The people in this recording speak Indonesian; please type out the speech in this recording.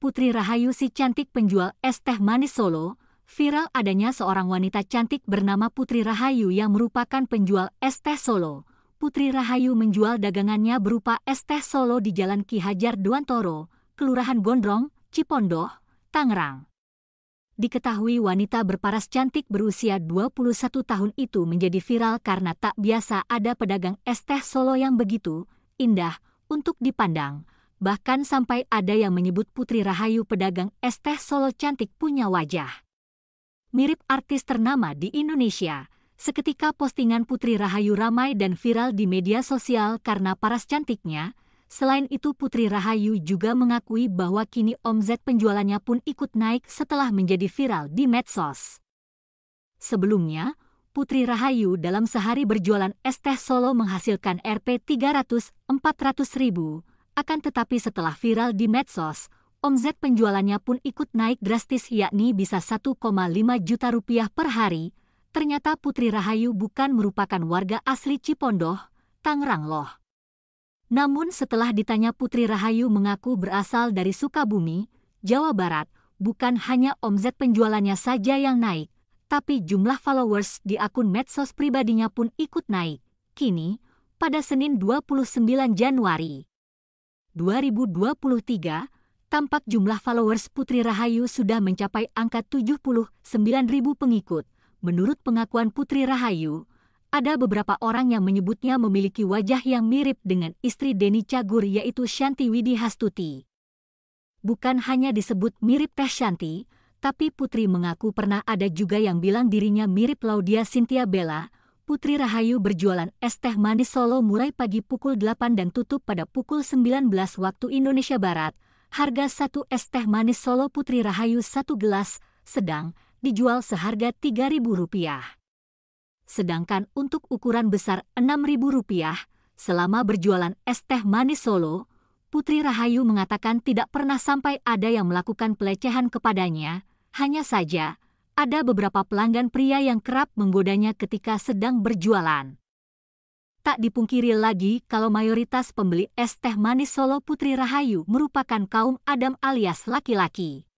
Putri Rahayu si cantik penjual es teh manis Solo, viral adanya seorang wanita cantik bernama Putri Rahayu yang merupakan penjual es teh Solo. Putri Rahayu menjual dagangannya berupa es teh Solo di Jalan Ki Hajar Duantoro, Kelurahan Gondrong, Cipondoh, Tangerang. Diketahui wanita berparas cantik berusia 21 tahun itu menjadi viral karena tak biasa ada pedagang es teh Solo yang begitu indah untuk dipandang bahkan sampai ada yang menyebut Putri Rahayu pedagang es teh Solo cantik punya wajah. Mirip artis ternama di Indonesia, seketika postingan Putri Rahayu ramai dan viral di media sosial karena paras cantiknya, Selain itu Putri Rahayu juga mengakui bahwa kini omzet penjualannya pun ikut naik setelah menjadi viral di medsos. Sebelumnya, Putri Rahayu dalam sehari berjualan es teh Solo menghasilkan Rp 300-400 ribu, akan tetapi setelah viral di medsos, omzet penjualannya pun ikut naik drastis yakni bisa 1,5 juta rupiah per hari. Ternyata Putri Rahayu bukan merupakan warga asli Cipondoh, Tangerang loh. Namun setelah ditanya Putri Rahayu mengaku berasal dari Sukabumi, Jawa Barat, bukan hanya omzet penjualannya saja yang naik, tapi jumlah followers di akun medsos pribadinya pun ikut naik. Kini, pada Senin 29 Januari, 2023, tampak jumlah followers Putri Rahayu sudah mencapai angka 79.000 pengikut. Menurut pengakuan Putri Rahayu, ada beberapa orang yang menyebutnya memiliki wajah yang mirip dengan istri Deni Cagur yaitu Shanti Widi Hastuti. Bukan hanya disebut mirip Teh Shanti, tapi Putri mengaku pernah ada juga yang bilang dirinya mirip Laudia Cynthia Bella, Putri Rahayu berjualan es teh manis Solo mulai pagi pukul 8 dan tutup pada pukul 19 waktu Indonesia Barat. Harga satu es teh manis Solo Putri Rahayu satu gelas, sedang, dijual seharga Rp3.000. Sedangkan untuk ukuran besar Rp6.000, selama berjualan es teh manis Solo, Putri Rahayu mengatakan tidak pernah sampai ada yang melakukan pelecehan kepadanya, hanya saja ada beberapa pelanggan pria yang kerap menggodanya ketika sedang berjualan. Tak dipungkiri lagi kalau mayoritas pembeli es teh manis Solo Putri Rahayu merupakan kaum Adam alias laki-laki.